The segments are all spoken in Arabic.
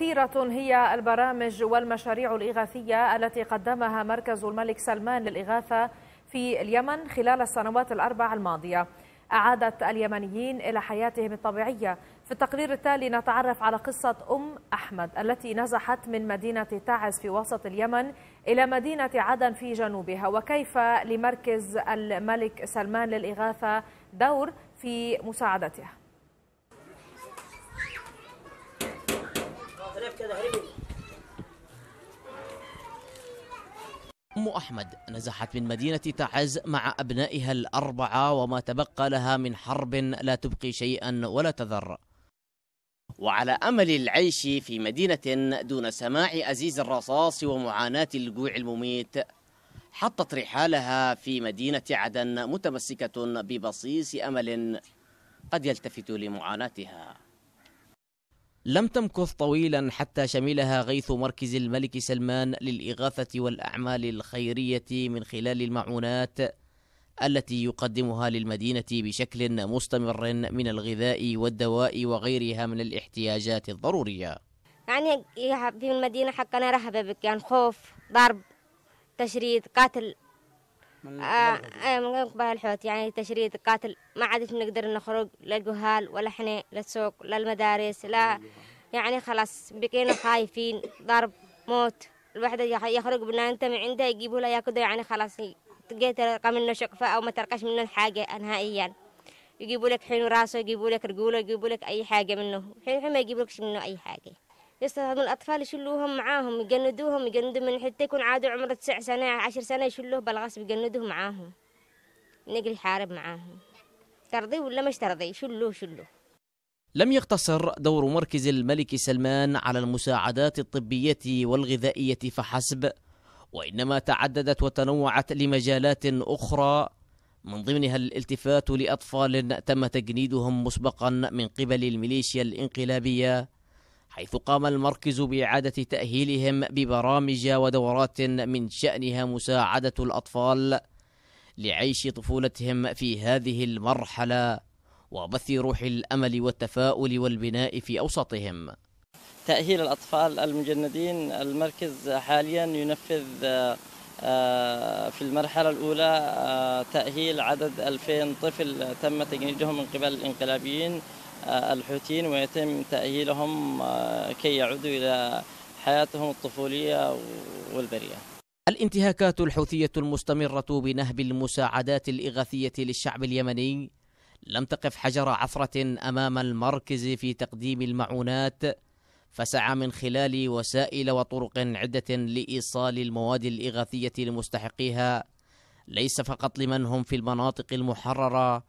كثيرة هي البرامج والمشاريع الإغاثية التي قدمها مركز الملك سلمان للإغاثة في اليمن خلال السنوات الأربع الماضية أعادت اليمنيين إلى حياتهم الطبيعية في التقرير التالي نتعرف على قصة أم أحمد التي نزحت من مدينة تعز في وسط اليمن إلى مدينة عدن في جنوبها وكيف لمركز الملك سلمان للإغاثة دور في مساعدتها أم أحمد نزحت من مدينة تعز مع أبنائها الأربعة وما تبقى لها من حرب لا تبقي شيئا ولا تذر وعلى أمل العيش في مدينة دون سماع أزيز الرصاص ومعاناة الجوع المميت حطت رحالها في مدينة عدن متمسكة ببصيص أمل قد يلتفت لمعاناتها لم تمكث طويلا حتى شملها غيث مركز الملك سلمان للإغاثة والأعمال الخيرية من خلال المعونات التي يقدمها للمدينة بشكل مستمر من الغذاء والدواء وغيرها من الاحتياجات الضرورية يعني في المدينة حقنا رهبة بك يعني خوف ضرب تشريد قتل من آه آه من غير قبائل الحوت يعني تشريد قاتل ما عادش نقدر نخرج لا جهال ولا احنا لا السوق لا المدارس لا يعني خلاص بقينا خايفين ضرب موت الواحدة يخرج بنا انت من عنده يجيبوا له ياكده يعني خلاص تلقيت تلقى منه شقفة او ما ترقش منه حاجة نهائيا يجيبوا لك حين راسه يجيبوا لك رجوله يجيبوا لك اي حاجة منه الحين ما يجيبوا لك منه اي حاجة يستطعموا الأطفال يشلوهم معاهم يجندوهم يجندوا من حتى يكون عادوا عمره تسع سنة عشر سنة يشلوه بالغصب يجندوه معاهم نقل يحارب معاهم ترضي ولا مش ترضي شلوه شلوه لم يقتصر دور مركز الملك سلمان على المساعدات الطبية والغذائية فحسب وإنما تعددت وتنوعت لمجالات أخرى من ضمنها الالتفات لأطفال تم تجنيدهم مسبقا من قبل الميليشيا الانقلابية حيث قام المركز بإعادة تأهيلهم ببرامج ودورات من شأنها مساعدة الأطفال لعيش طفولتهم في هذه المرحلة وبث روح الأمل والتفاؤل والبناء في أوسطهم. تأهيل الأطفال المجندين المركز حاليا ينفذ آه، آه، في المرحلة الأولى آه، تأهيل عدد 2000 طفل تم تجنيدهم من قبل الانقلابيين الحوثيين ويتم تأهيلهم آه، كي يعودوا إلى حياتهم الطفولية والبرية الانتهاكات الحوثية المستمرة بنهب المساعدات الإغاثية للشعب اليمني لم تقف حجر عثرة أمام المركز في تقديم المعونات فسعى من خلال وسائل وطرق عدة لإيصال المواد الإغاثية لمستحقيها ليس فقط لمن هم في المناطق المحررة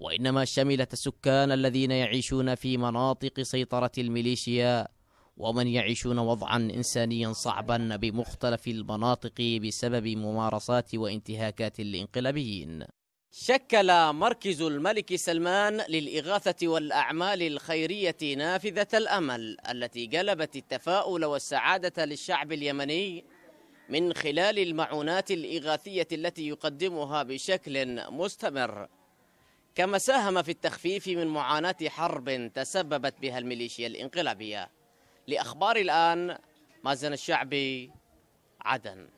وإنما شملت السكان الذين يعيشون في مناطق سيطرة الميليشيا ومن يعيشون وضعا إنسانيا صعبا بمختلف المناطق بسبب ممارسات وانتهاكات الانقلابيين شكل مركز الملك سلمان للإغاثة والأعمال الخيرية نافذة الأمل التي جلبت التفاؤل والسعادة للشعب اليمني من خلال المعونات الإغاثية التي يقدمها بشكل مستمر كما ساهم في التخفيف من معاناة حرب تسببت بها الميليشيا الانقلابية لأخبار الآن مازن الشعبي عدن